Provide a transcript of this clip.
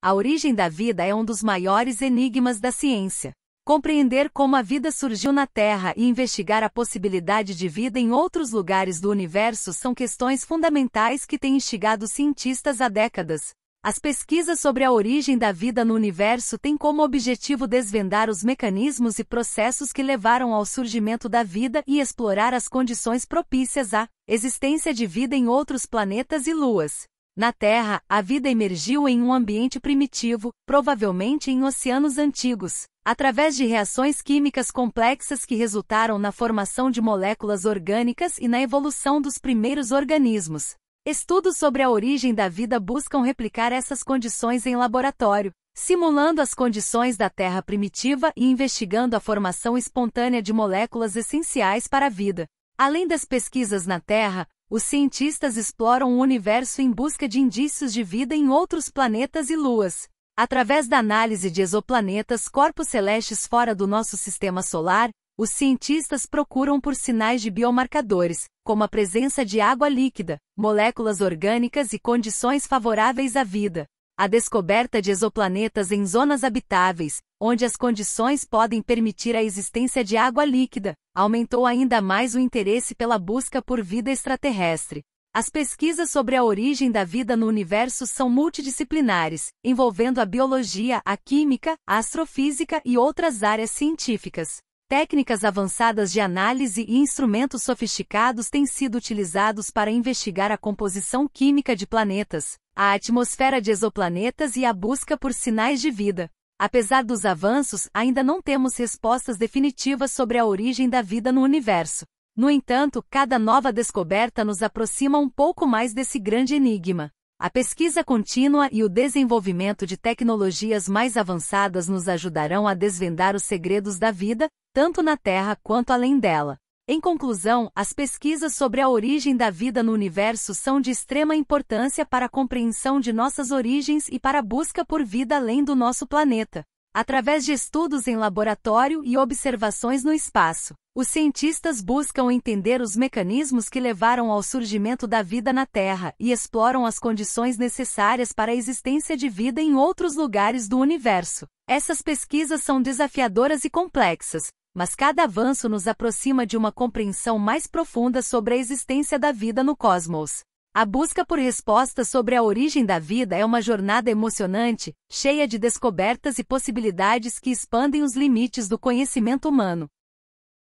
A origem da vida é um dos maiores enigmas da ciência. Compreender como a vida surgiu na Terra e investigar a possibilidade de vida em outros lugares do universo são questões fundamentais que têm instigado cientistas há décadas. As pesquisas sobre a origem da vida no universo têm como objetivo desvendar os mecanismos e processos que levaram ao surgimento da vida e explorar as condições propícias à existência de vida em outros planetas e luas. Na Terra, a vida emergiu em um ambiente primitivo, provavelmente em oceanos antigos, através de reações químicas complexas que resultaram na formação de moléculas orgânicas e na evolução dos primeiros organismos. Estudos sobre a origem da vida buscam replicar essas condições em laboratório, simulando as condições da Terra primitiva e investigando a formação espontânea de moléculas essenciais para a vida. Além das pesquisas na Terra, os cientistas exploram o universo em busca de indícios de vida em outros planetas e luas. Através da análise de exoplanetas, corpos celestes fora do nosso sistema solar, os cientistas procuram por sinais de biomarcadores, como a presença de água líquida, moléculas orgânicas e condições favoráveis à vida a descoberta de exoplanetas em zonas habitáveis, onde as condições podem permitir a existência de água líquida, aumentou ainda mais o interesse pela busca por vida extraterrestre. As pesquisas sobre a origem da vida no universo são multidisciplinares, envolvendo a biologia, a química, a astrofísica e outras áreas científicas. Técnicas avançadas de análise e instrumentos sofisticados têm sido utilizados para investigar a composição química de planetas, a atmosfera de exoplanetas e a busca por sinais de vida. Apesar dos avanços, ainda não temos respostas definitivas sobre a origem da vida no universo. No entanto, cada nova descoberta nos aproxima um pouco mais desse grande enigma. A pesquisa contínua e o desenvolvimento de tecnologias mais avançadas nos ajudarão a desvendar os segredos da vida, tanto na Terra quanto além dela. Em conclusão, as pesquisas sobre a origem da vida no universo são de extrema importância para a compreensão de nossas origens e para a busca por vida além do nosso planeta. Através de estudos em laboratório e observações no espaço, os cientistas buscam entender os mecanismos que levaram ao surgimento da vida na Terra e exploram as condições necessárias para a existência de vida em outros lugares do universo. Essas pesquisas são desafiadoras e complexas, mas cada avanço nos aproxima de uma compreensão mais profunda sobre a existência da vida no cosmos. A busca por respostas sobre a origem da vida é uma jornada emocionante, cheia de descobertas e possibilidades que expandem os limites do conhecimento humano.